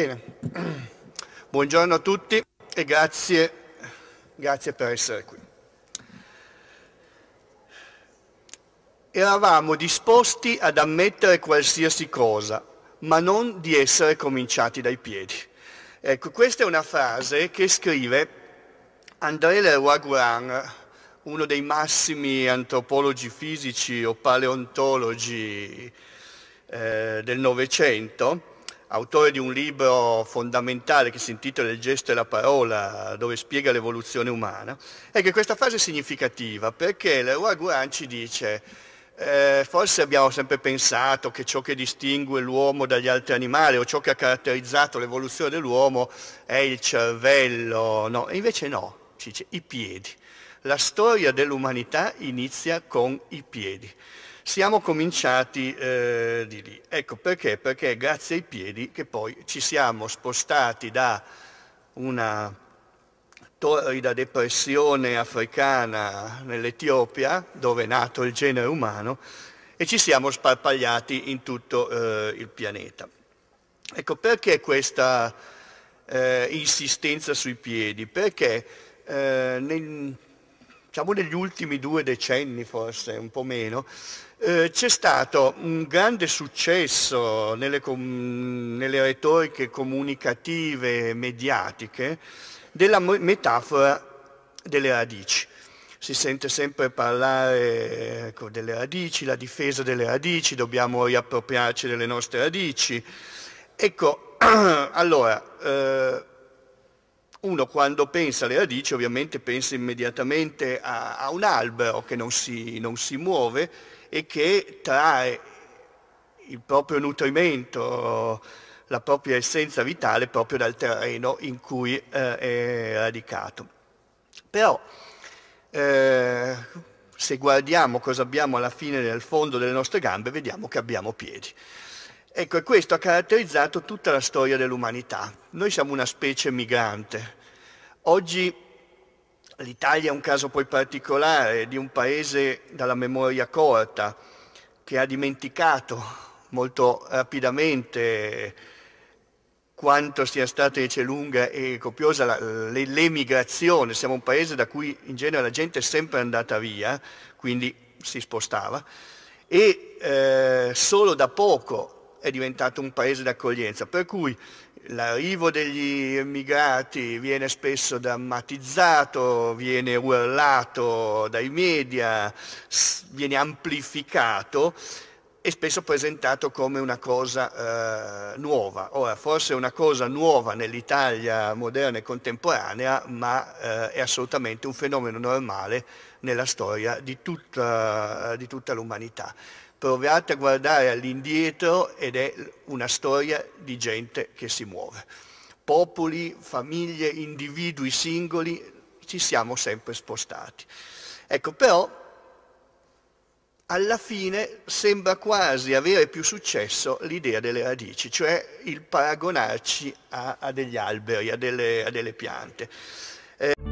Bene, buongiorno a tutti e grazie, grazie per essere qui. Eravamo disposti ad ammettere qualsiasi cosa, ma non di essere cominciati dai piedi. Ecco, questa è una frase che scrive André Leroy Guérin, uno dei massimi antropologi fisici o paleontologi eh, del Novecento, autore di un libro fondamentale che si intitola Il gesto e la parola, dove spiega l'evoluzione umana, è ecco, che questa frase è significativa perché Leroy Guran ci dice eh, forse abbiamo sempre pensato che ciò che distingue l'uomo dagli altri animali o ciò che ha caratterizzato l'evoluzione dell'uomo è il cervello, no, e invece no, ci dice i piedi. La storia dell'umanità inizia con i piedi. Siamo cominciati eh, di lì. Ecco perché? Perché è grazie ai piedi che poi ci siamo spostati da una torrida depressione africana nell'Etiopia, dove è nato il genere umano, e ci siamo sparpagliati in tutto eh, il pianeta. Ecco perché questa eh, insistenza sui piedi? Perché eh, nel, diciamo negli ultimi due decenni forse, un po' meno, eh, c'è stato un grande successo nelle, com- nelle retoriche comunicative mediatiche della metafora delle radici si sente sempre parlare ecco, delle radici, la difesa delle radici, dobbiamo riappropriarci delle nostre radici. Ecco, allora, eh, uno quando pensa alle radici ovviamente pensa immediatamente a, a un albero che non si, non si muove e che trae il proprio nutrimento, la propria essenza vitale proprio dal terreno in cui eh, è radicato. Però eh, se guardiamo cosa abbiamo alla fine nel fondo delle nostre gambe, vediamo che abbiamo piedi. Ecco, e questo ha caratterizzato tutta la storia dell'umanità. Noi siamo una specie migrante. Oggi l'Italia è un caso poi particolare di un paese dalla memoria corta che ha dimenticato molto rapidamente quanto sia stata invece lunga e copiosa l'emigrazione. Siamo un paese da cui in genere la gente è sempre andata via, quindi si spostava, e eh, solo da poco è diventato un paese d'accoglienza, per cui l'arrivo degli immigrati viene spesso drammatizzato, viene urlato dai media, viene amplificato è spesso presentato come una cosa eh, nuova. Ora, forse è una cosa nuova nell'Italia moderna e contemporanea, ma eh, è assolutamente un fenomeno normale nella storia di tutta, di tutta l'umanità. Provate a guardare all'indietro ed è una storia di gente che si muove. Popoli, famiglie, individui singoli, ci siamo sempre spostati. Ecco, però alla fine sembra quasi avere più successo l'idea delle radici, cioè il paragonarci a, a degli alberi, a delle, a delle piante. Eh.